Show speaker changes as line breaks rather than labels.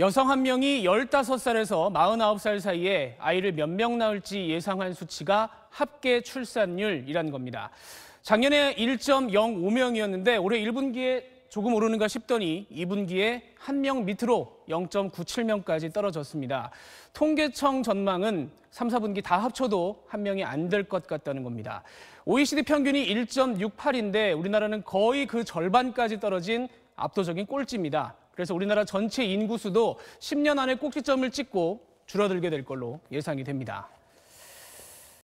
여성 한 명이 15살에서 49살 사이에 아이를 몇 명 낳을지 예상한 수치가 합계 출산율이라는 겁니다. 작년에 1.05명이었는데 올해 1분기에 조금 오르는가 싶더니 2분기에 1명 밑으로 0.97명까지 떨어졌습니다. 통계청 전망은 3, 4분기 다 합쳐도 1명이 안 될 것 같다는 겁니다. OECD 평균이 1.68인데 우리나라는 거의 그 절반까지 떨어진 압도적인 꼴찌입니다. 그래서 우리나라 전체 인구 수도 10년 안에 꼭지점을 찍고 줄어들게 될 걸로 예상이 됩니다.